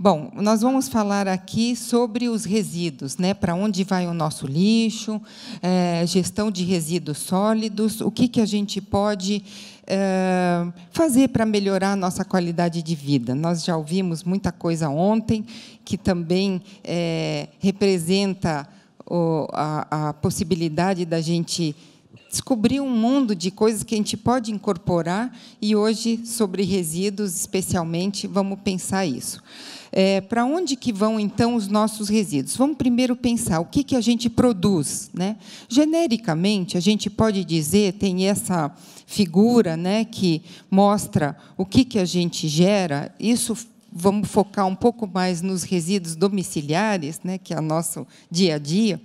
Bom, nós vamos falar aqui sobre os resíduos, né? Para onde vai o nosso lixo, é, gestão de resíduos sólidos, o que, que a gente pode é, fazer para melhorar a nossa qualidade de vida. Nós já ouvimos muita coisa ontem que também é, representa o, a, a possibilidade da gente descobrir um mundo de coisas que a gente pode incorporar e hoje sobre resíduos especialmente vamos pensar isso. É, Para onde que vão, então, os nossos resíduos? Vamos primeiro pensar o que, que a gente produz. Né? Genericamente, a gente pode dizer, tem essa figura né, que mostra o que, que a gente gera, isso vamos focar um pouco mais nos resíduos domiciliares, né, que é o nosso dia a dia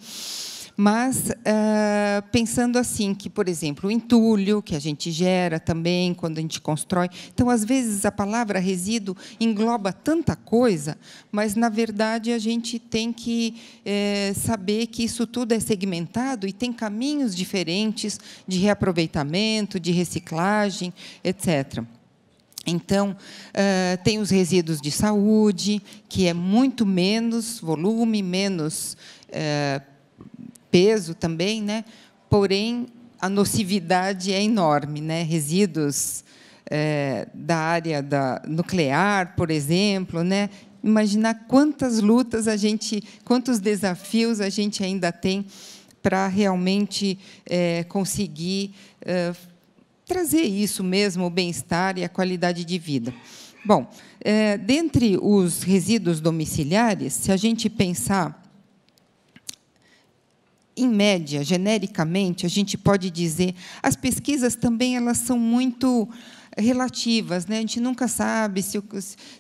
mas uh, pensando assim que, por exemplo, o entulho que a gente gera também quando a gente constrói. Então, às vezes a palavra resíduo engloba tanta coisa, mas na verdade a gente tem que é, saber que isso tudo é segmentado e tem caminhos diferentes de reaproveitamento, de reciclagem, etc. Então, ah, tem os resíduos de saúde, que é muito menos volume, menos eh, peso também, né? porém a nocividade é enorme. Né? Resíduos é, da área da nuclear, por exemplo, né? imaginar quantas lutas a gente, quantos desafios a gente ainda tem para realmente é, conseguir é, trazer isso mesmo, o bem-estar e a qualidade de vida. Bom, é, dentre os resíduos domiciliares, se a gente pensar em média, genericamente, a gente pode dizer, as pesquisas também elas são muito eh, relativas, né? A gente nunca sabe se,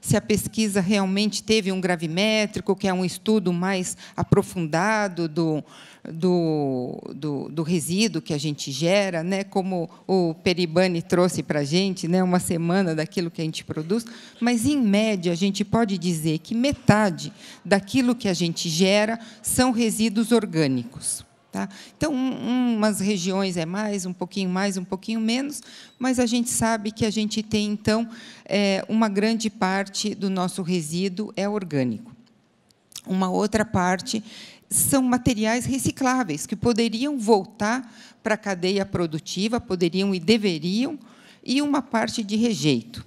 se a pesquisa realmente teve um gravimétrico, que é um estudo mais aprofundado do, do, do, do, resíduo que a gente gera, né? como o Peribani trouxe para a gente, né? uma semana daquilo que a gente produz, mas, em média, a gente pode dizer que metade daquilo que a gente gera são resíduos orgânicos. Tá? Então, um, umas regiões é mais, um pouquinho mais, um pouquinho menos, mas a gente sabe que a gente tem, então, é, uma grande parte do nosso resíduo é orgânico. Uma outra parte são materiais recicláveis, que poderiam voltar para a cadeia produtiva, poderiam e deveriam, e uma parte de rejeito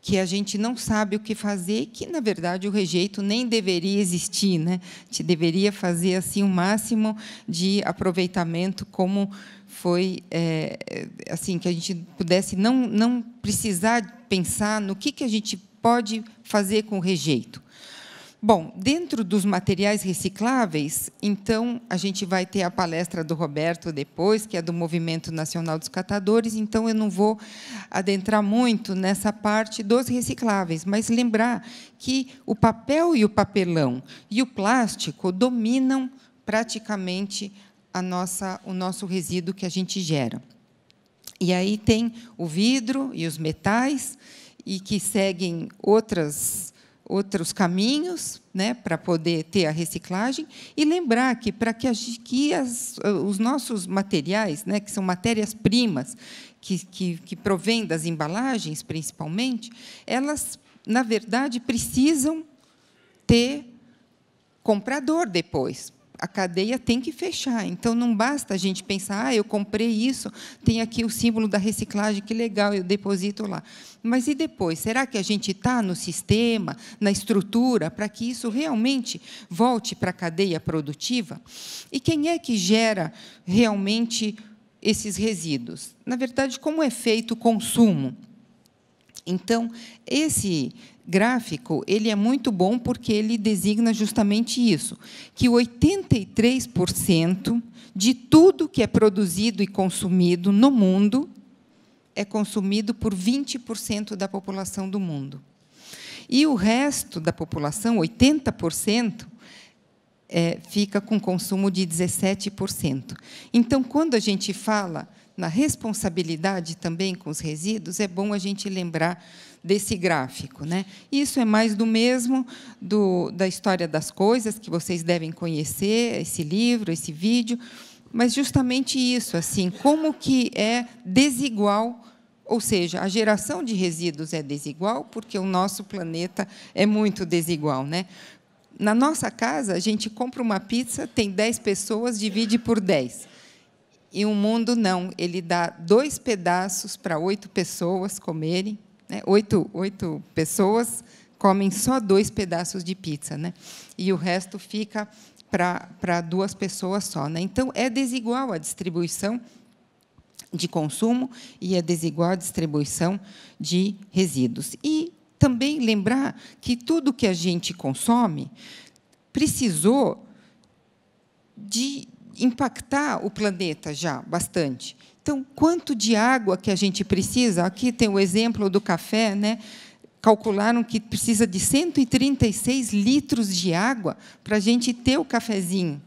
que a gente não sabe o que fazer, que na verdade o rejeito nem deveria existir, né? Te deveria fazer assim o máximo de aproveitamento como foi é, é, assim que a gente pudesse não não precisar pensar no que que a gente pode fazer com o rejeito. Bom, dentro dos materiais recicláveis, então a gente vai ter a palestra do Roberto depois, que é do Movimento Nacional dos Catadores, então eu não vou adentrar muito nessa parte dos recicláveis, mas lembrar que o papel e o papelão e o plástico dominam praticamente a nossa, o nosso resíduo que a gente gera. E aí tem o vidro e os metais, e que seguem outras outros caminhos né, para poder ter a reciclagem e lembrar que para que, as, que as, os nossos materiais, né, que são matérias-primas, que, que, que provêm das embalagens principalmente, elas, na verdade, precisam ter comprador depois, a cadeia tem que fechar. Então não basta a gente pensar, ah, eu comprei isso, tem aqui o símbolo da reciclagem, que legal, eu deposito lá. Mas e depois? Será que a gente está no sistema, na estrutura, para que isso realmente volte para a cadeia produtiva? E quem é que gera realmente esses resíduos? Na verdade, como é feito o consumo? Então, esse gráfico, ele é muito bom porque ele designa justamente isso, que 83% de tudo que é produzido e consumido no mundo é consumido por 20% da população do mundo. E o resto da população, 80%, é, fica com consumo de 17%. Então, quando a gente fala na responsabilidade também com os resíduos, é bom a gente lembrar desse gráfico. Né? Isso é mais do mesmo do, da história das coisas, que vocês devem conhecer, esse livro, esse vídeo, mas justamente isso, assim, como que é desigual ou seja, a geração de resíduos é desigual porque o nosso planeta é muito desigual, né? Na nossa casa, a gente compra uma pizza, tem 10 pessoas, divide por 10. E o mundo não, ele dá dois pedaços para oito pessoas comerem, né? Oito, oito pessoas comem só dois pedaços de pizza, né? e o resto fica para duas pessoas só. Né? Então, é desigual a distribuição de consumo e é desigual a distribuição de resíduos. E também lembrar que tudo que a gente consome precisou de impactar o planeta já bastante. Então, quanto de água que a gente precisa? Aqui tem o exemplo do café, né? Calcularam que precisa de 136 litros de água para a gente ter o cafezinho.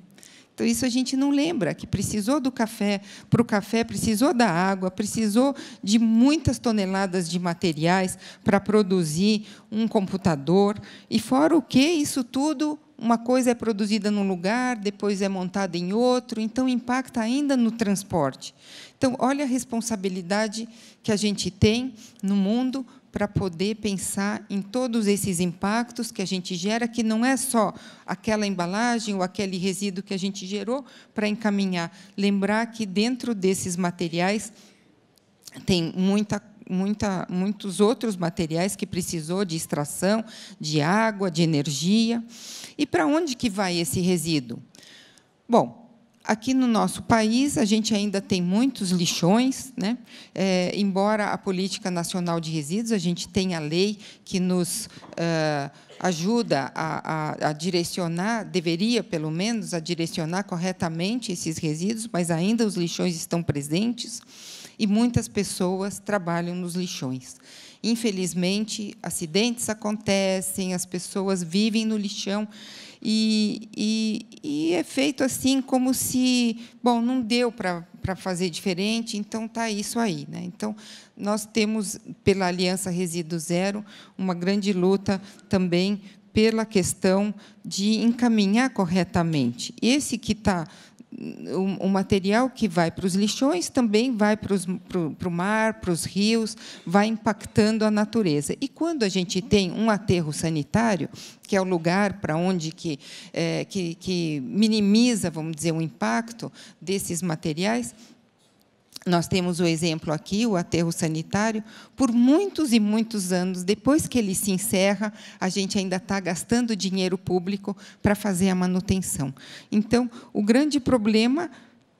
Então, isso a gente não lembra, que precisou do café para o café, precisou da água, precisou de muitas toneladas de materiais para produzir um computador. E fora o que, isso tudo, uma coisa é produzida num lugar, depois é montada em outro, então impacta ainda no transporte. Então, olha a responsabilidade que a gente tem no mundo para poder pensar em todos esses impactos que a gente gera, que não é só aquela embalagem ou aquele resíduo que a gente gerou para encaminhar. Lembrar que dentro desses materiais tem muita Muita, muitos outros materiais que precisou de extração, de água, de energia. E para onde que vai esse resíduo? Bom, Aqui no nosso país, a gente ainda tem muitos lixões, né? É, embora a Política Nacional de Resíduos, a gente tem a lei que nos uh, ajuda a, a, a, direcionar, deveria, pelo menos, a direcionar corretamente esses resíduos, mas ainda os lixões estão presentes e muitas pessoas trabalham nos lixões. Infelizmente, acidentes acontecem, as pessoas vivem no lixão e, e, e é feito assim como se, bom, não deu para para fazer diferente, então tá isso aí, né? Então nós temos pela Aliança Resíduo Zero uma grande luta também pela questão de encaminhar corretamente. Esse que está o, o material que vai para os lixões também vai para, os, para o mar, para os rios, vai impactando a natureza. E quando a gente tem um aterro sanitário, que é o lugar para onde que, é, que, que minimiza, vamos dizer, o impacto desses materiais, nós temos o exemplo aqui, o aterro sanitário. Por muitos e muitos anos, depois que ele se encerra, a gente ainda está gastando dinheiro público para fazer a manutenção. Então, o grande problema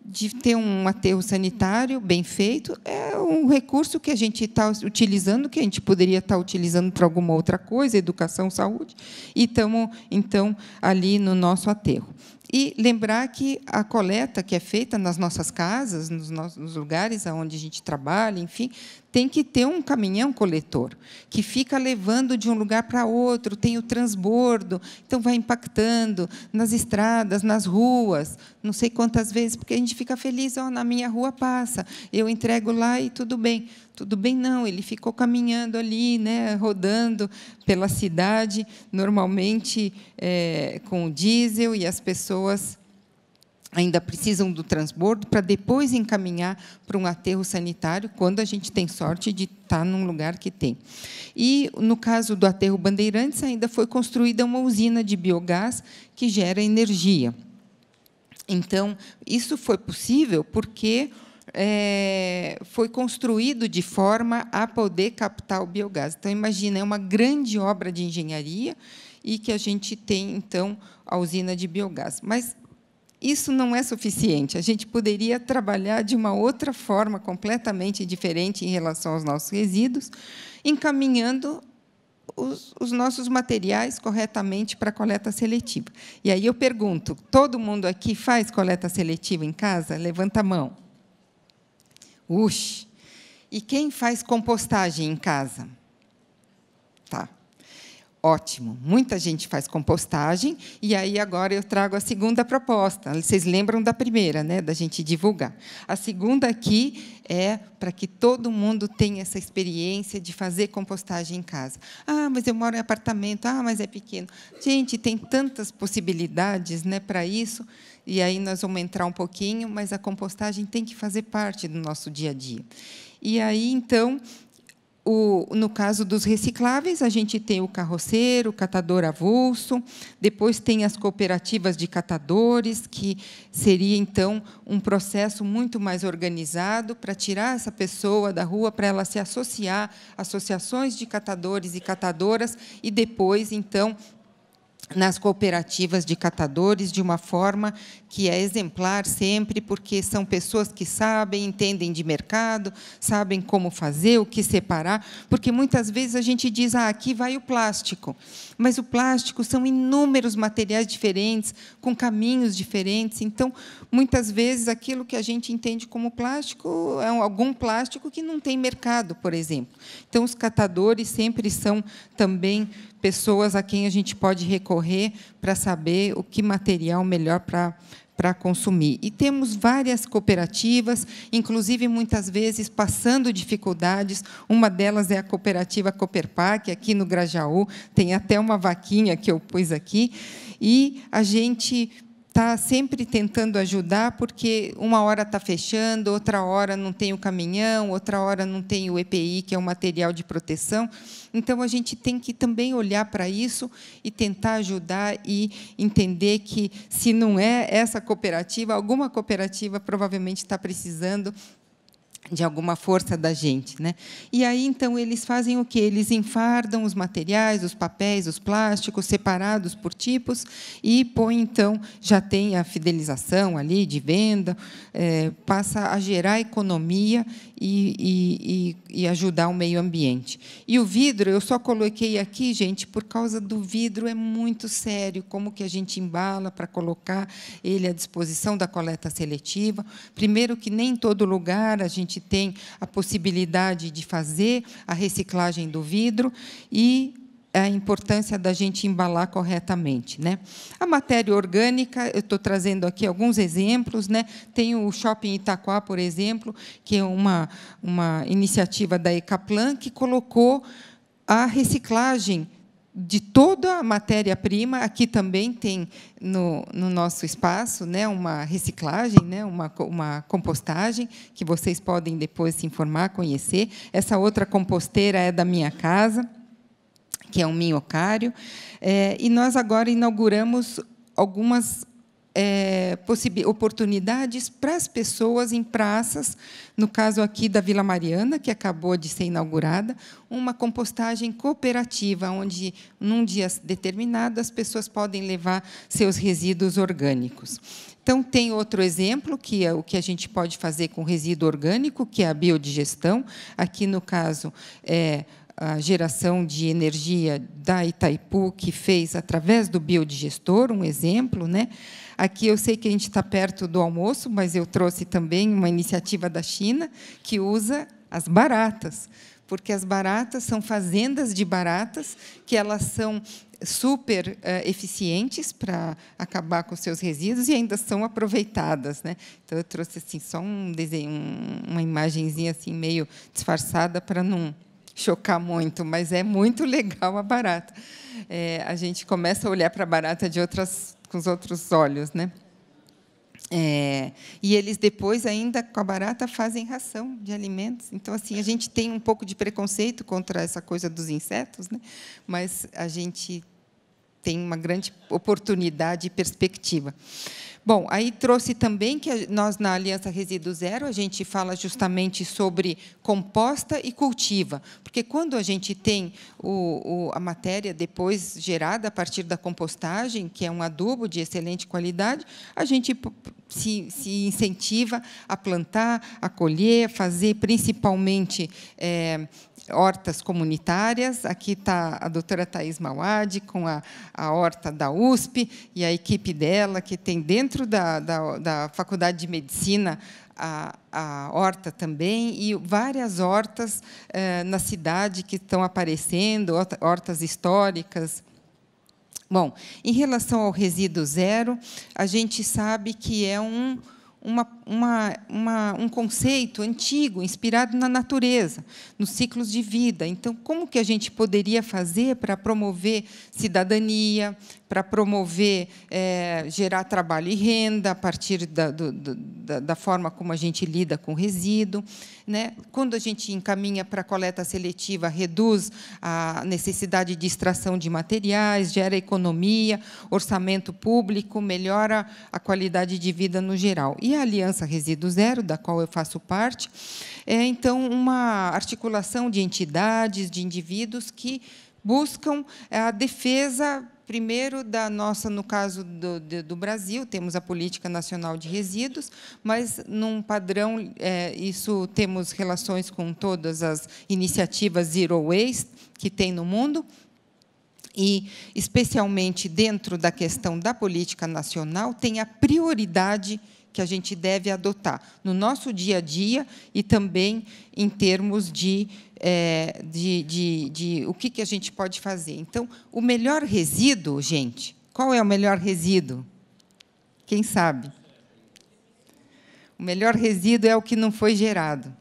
de ter um aterro sanitário bem feito é um recurso que a gente está utilizando, que a gente poderia estar tá utilizando para alguma outra coisa, educação, saúde, e estamos, então, ali no nosso aterro. E lembrar que a coleta que é feita nas nossas casas, nos nossos nos lugares onde a gente trabalha, enfim, tem que ter um caminhão coletor que fica levando de um lugar para outro, tem o transbordo, então vai impactando nas estradas, nas ruas, não sei quantas vezes, porque a gente fica feliz, ó, oh, na minha rua passa, eu entrego lá e tudo bem. Tudo bem não, ele ficou caminhando ali, né, rodando pela cidade, normalmente é, com o diesel e as pessoas ainda precisam do transbordo para depois encaminhar para um aterro sanitário, quando a gente tem sorte de estar tá num lugar que tem. E, no caso do aterro Bandeirantes, ainda foi construída uma usina de biogás que gera energia. Então, isso foi possível porque é, foi construído de forma a poder captar o biogás. Então, imagina, é uma grande obra de engenharia e que a gente tem, então, a usina de biogás. Mas isso não é suficiente. A gente poderia trabalhar de uma outra forma completamente diferente em relação aos nossos resíduos, encaminhando os, os, nossos materiais corretamente para coleta seletiva. E aí eu pergunto: todo mundo aqui faz coleta seletiva em casa? Levanta a mão. Uxe! E quem faz compostagem em casa? Ótimo, muita gente faz compostagem e aí agora eu trago a segunda proposta. Vocês lembram da primeira, né, da gente divulgar. A segunda aqui é para que todo mundo tenha essa experiência de fazer compostagem em casa. Ah, mas eu moro em apartamento. Ah, mas é pequeno. Gente, tem tantas possibilidades, né, para isso. E aí nós vamos entrar um pouquinho, mas a compostagem tem que fazer parte do nosso dia a dia. E aí então o, no caso dos recicláveis, a gente tem o carroceiro, o catador avulso, depois tem as cooperativas de catadores, que seria, então, um processo muito mais organizado para tirar essa pessoa da rua, para ela se associar a associações de catadores e catadoras, e depois, então, nas cooperativas de catadores de uma forma que é exemplar sempre, porque são pessoas que sabem, entendem de mercado, sabem como fazer, o que separar, porque muitas vezes a gente diz, ah, aqui vai o plástico, mas o plástico são inúmeros materiais diferentes, com caminhos diferentes, então, muitas vezes, aquilo que a gente entende como plástico é algum plástico que não tem mercado, por exemplo. Então, os catadores sempre são também pessoas a quem a gente pode recorrer para saber o que material melhor para para consumir. E temos várias cooperativas, inclusive muitas vezes passando dificuldades. Uma delas é a cooperativa Cooperpar, que aqui no Grajaú tem até uma vaquinha que eu pus aqui. E a gente está sempre tentando ajudar, porque uma hora está fechando, outra hora não tem o caminhão, outra hora não tem o EPI, que é o material de proteção. Então, a gente tem que também olhar para isso e tentar ajudar e entender que, se não é essa cooperativa, alguma cooperativa provavelmente está precisando de alguma força da gente, né? E aí então eles fazem o que? Eles enfardam os materiais, os papéis, os plásticos separados por tipos e põe então já tem a fidelização ali de venda, é, passa a gerar economia e, e, e, ajudar o meio ambiente. E o vidro eu só coloquei aqui, gente, por causa do vidro é muito sério como que a gente embala para colocar ele à disposição da coleta seletiva. Primeiro que nem em todo lugar a gente tem a possibilidade de fazer a reciclagem do vidro e a importância da gente embalar corretamente. Né? A matéria orgânica, eu estou trazendo aqui alguns exemplos. Né? Tem o Shopping Itaquá, por exemplo, que é uma, uma iniciativa da Ecaplan, que colocou a reciclagem de toda a matéria-prima. Aqui também tem no, no, nosso espaço né, uma reciclagem, né, uma, uma compostagem, que vocês podem depois se informar, conhecer. Essa outra composteira é da minha casa, que é um minhocário. É, e nós agora inauguramos algumas é, oportunidades para as pessoas em praças, no caso aqui da Vila Mariana, que acabou de ser inaugurada, uma compostagem cooperativa, onde, num dia determinado, as pessoas podem levar seus resíduos orgânicos. Então, tem outro exemplo, que é o que a gente pode fazer com resíduo orgânico, que é a biodigestão. Aqui, no caso, é a geração de energia da Itaipu, que fez através do biodigestor, um exemplo. Né? Aqui eu sei que a gente está perto do almoço, mas eu trouxe também uma iniciativa da China que usa as baratas, porque as baratas são fazendas de baratas, que elas são super eh, eficientes para acabar com seus resíduos e ainda são aproveitadas, né? Então eu trouxe assim só um desenho, uma imagenzinha assim meio disfarçada para não chocar muito, mas é muito legal a barata. É, a gente começa a olhar para a barata de outras, com os outros olhos, né? É, e eles depois ainda com a barata fazem ração de alimentos. Então assim a gente tem um pouco de preconceito contra essa coisa dos insetos, né? Mas a gente tem uma grande oportunidade e perspectiva. Bom, aí trouxe também que nós, na Aliança Resíduo Zero, a gente fala justamente sobre composta e cultiva, porque quando a gente tem o, o, a matéria depois gerada a partir da compostagem, que é um adubo de excelente qualidade, a gente se, se incentiva a plantar, a colher, a fazer principalmente é, hortas comunitárias. Aqui está a doutora Thais Mauad com a, a horta da USP e a equipe dela, que tem dentro da, da, da Faculdade de Medicina a, a, horta também e várias hortas eh, na cidade que estão aparecendo, hortas históricas. Bom, em relação ao resíduo zero, a gente sabe que é um uma, uma, uma, um conceito antigo, inspirado na natureza, nos ciclos de vida. Então, como que a gente poderia fazer para promover cidadania, para promover, é, gerar trabalho e renda a partir da, do, da, da forma como a gente lida com resíduo? Né? Quando a gente encaminha para a coleta seletiva, reduz a necessidade de extração de materiais, gera economia, orçamento público, melhora a qualidade de vida no geral. E a Aliança Resíduo Zero, da qual eu faço parte, é, então, uma articulação de entidades, de indivíduos que buscam a defesa Primeiro, da nossa, no caso do, do Brasil, temos a Política Nacional de Resíduos, mas num padrão, é, isso temos relações com todas as iniciativas Zero Waste que tem no mundo, e, especialmente dentro da questão da política nacional, tem a prioridade que a gente deve adotar no nosso dia a dia e também em termos de é, de, de, de o que, que a gente pode fazer. Então, o melhor resíduo, gente, qual é o melhor resíduo? Quem sabe? O melhor resíduo é o que não foi gerado.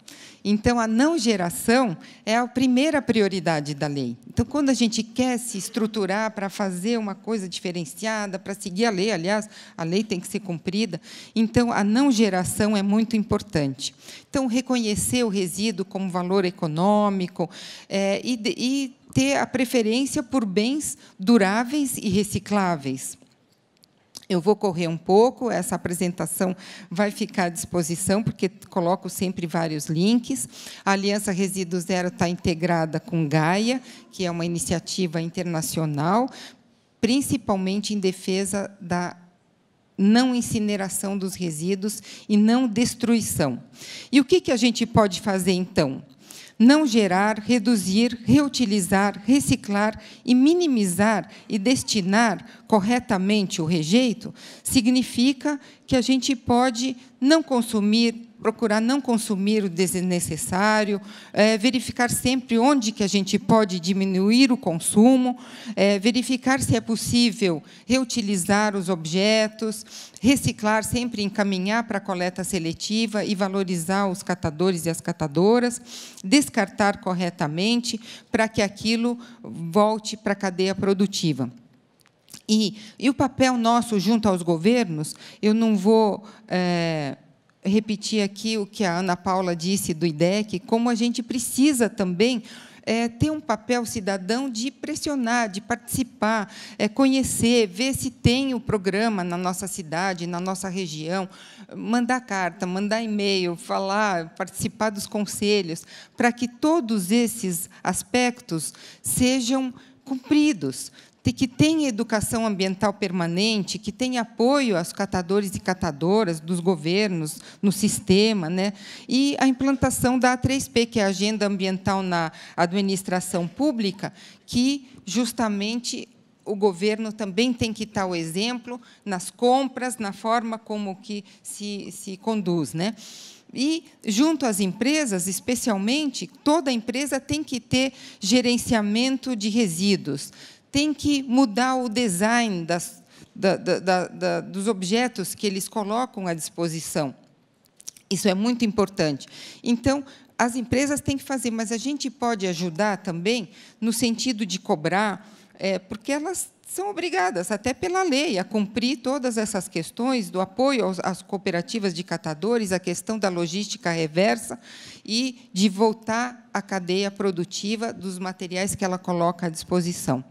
Então, a não geração é a primeira prioridade da lei. Então, quando a gente quer se estruturar para fazer uma coisa diferenciada, para seguir a lei, aliás, a lei tem que ser cumprida, então a não geração é muito importante. Então, reconhecer o resíduo como valor econômico é, e, e ter a preferência por bens duráveis e recicláveis. Eu vou correr um pouco, essa apresentação vai ficar à disposição, porque coloco sempre vários links. A Aliança Resíduo Zero está integrada com Gaia, que é uma iniciativa internacional, principalmente em defesa da não incineração dos resíduos e não destruição. E o que, que a gente pode fazer, então? não gerar, reduzir, reutilizar, reciclar e minimizar e destinar corretamente o rejeito, significa que a gente pode não consumir, procurar não consumir o desnecessário, é, verificar sempre onde que a gente pode diminuir o consumo, é, verificar se é possível reutilizar os objetos, reciclar, sempre encaminhar para a coleta seletiva e valorizar os catadores e as catadoras, descartar corretamente para que aquilo volte para a cadeia produtiva. E, e o papel nosso junto aos governos, eu não vou... É, repetir aqui o que a Ana Paula disse do IDEC, como a gente precisa também é, ter um papel cidadão de pressionar, de participar, é, conhecer, ver se tem o programa na nossa cidade, na nossa região, mandar carta, mandar e-mail, falar, participar dos conselhos, para que todos esses aspectos sejam cumpridos, que tenha educação ambiental permanente, que tenha apoio aos catadores e catadoras dos governos, no sistema, né? e a implantação da A3P, que é a Agenda Ambiental na Administração Pública, que justamente o governo também tem que estar o exemplo nas compras, na forma como que se, se conduz. Né? E, junto às empresas, especialmente, toda empresa tem que ter gerenciamento de resíduos, tem que mudar o design das, da, da, da, dos objetos que eles colocam à disposição. Isso é muito importante. Então, as empresas têm que fazer, mas a gente pode ajudar também no sentido de cobrar, é, porque elas são obrigadas, até pela lei, a cumprir todas essas questões do apoio às cooperativas de catadores, a questão da logística reversa e de voltar à cadeia produtiva dos materiais que ela coloca à disposição.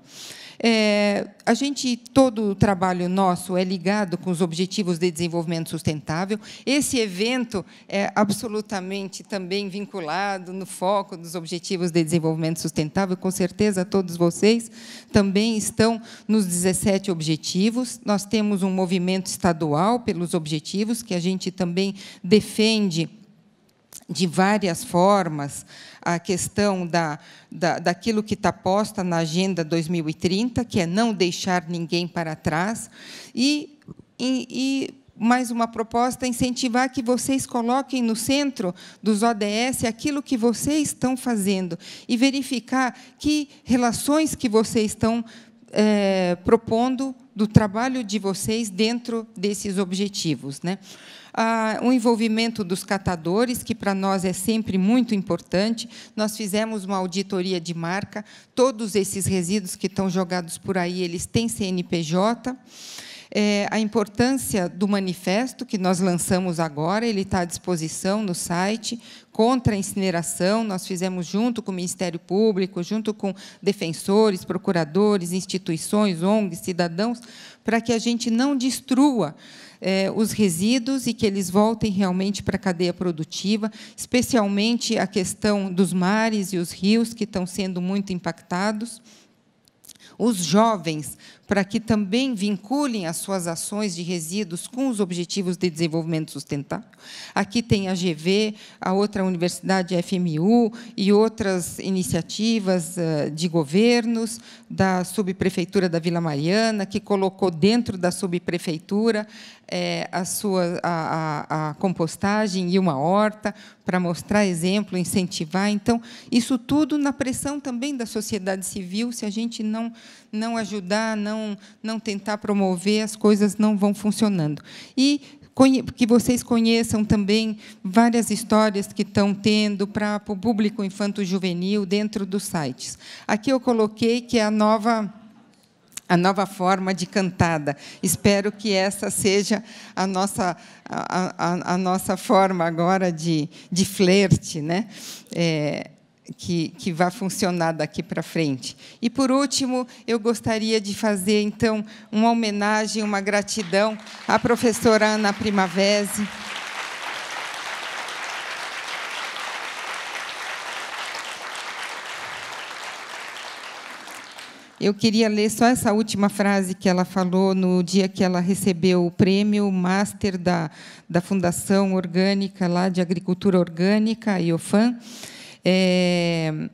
É, a gente, todo o trabalho nosso é ligado com os Objetivos de Desenvolvimento Sustentável. Esse evento é absolutamente também vinculado no foco dos Objetivos de Desenvolvimento Sustentável. Com certeza, todos vocês também estão nos 17 objetivos. Nós temos um movimento estadual pelos objetivos, que a gente também defende de várias formas, a questão da, da, daquilo que está posta na Agenda 2030, que é não deixar ninguém para trás, e, e, e mais uma proposta incentivar que vocês coloquem no centro dos ODS aquilo que vocês estão fazendo e verificar que relações que vocês estão é, propondo do trabalho de vocês dentro desses objetivos. Né? Ah, o envolvimento dos catadores, que para nós é sempre muito importante. Nós fizemos uma auditoria de marca. Todos esses resíduos que estão jogados por aí, eles têm CNPJ é, a importância do manifesto que nós lançamos agora, ele está à disposição no site, contra a incineração, nós fizemos junto com o Ministério Público, junto com defensores, procuradores, instituições, ONGs, cidadãos, para que a gente não destrua é, os resíduos e que eles voltem realmente para a cadeia produtiva, especialmente a questão dos mares e os rios, que estão sendo muito impactados. Os jovens, para que também vinculem as suas ações de resíduos com os Objetivos de Desenvolvimento Sustentável. Aqui tem a GV, a outra universidade a FMU e outras iniciativas eh, de governos da subprefeitura da Vila Mariana, que colocou dentro da subprefeitura eh, a, sua, a, a, a compostagem e uma horta para mostrar exemplo, incentivar. Então, isso tudo na pressão também da sociedade civil, se a gente não não ajudar, não, não tentar promover, as coisas não vão funcionando. E que vocês conheçam também várias histórias que estão tendo para o público infanto-juvenil dentro dos sites. Aqui eu coloquei que é a nova a nova forma de cantada. Espero que essa seja a nossa, a, a, a nossa forma agora de, de flerte. Né? É, que, que vai funcionar daqui para frente. E, por último, eu gostaria de fazer, então, uma homenagem, uma gratidão à professora Ana Primavesi. Eu queria ler só essa última frase que ela falou no dia que ela recebeu o prêmio Master da, da Fundação Orgânica, lá de Agricultura Orgânica, a IOFAM é,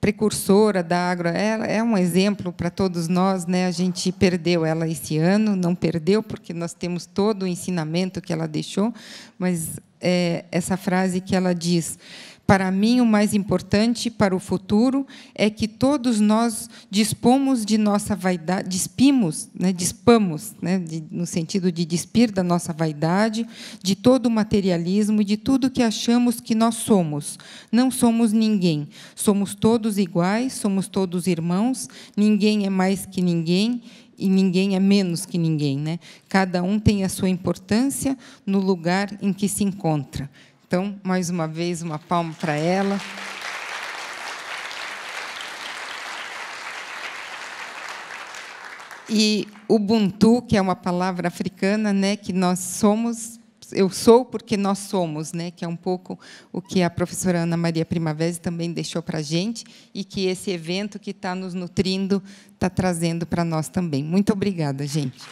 precursora da agro, ela é um exemplo para todos nós, né? A gente perdeu ela esse ano, não perdeu porque nós temos todo o ensinamento que ela deixou, mas é, essa frase que ela diz para mim, o mais importante para o futuro é que todos nós dispomos de nossa vaidade, despimos, né, dispamos, né, de, no sentido de despir da nossa vaidade, de todo o materialismo e de tudo que achamos que nós somos. Não somos ninguém. Somos todos iguais, somos todos irmãos, ninguém é mais que ninguém e ninguém é menos que ninguém. Né? Cada um tem a sua importância no lugar em que se encontra. Então, mais uma vez, uma palma para ela. E Ubuntu, que é uma palavra africana, né, que nós somos, eu sou porque nós somos, né, que é um pouco o que a professora Ana Maria Primavera também deixou para a gente e que esse evento que está nos nutrindo está trazendo para nós também. Muito obrigada, gente.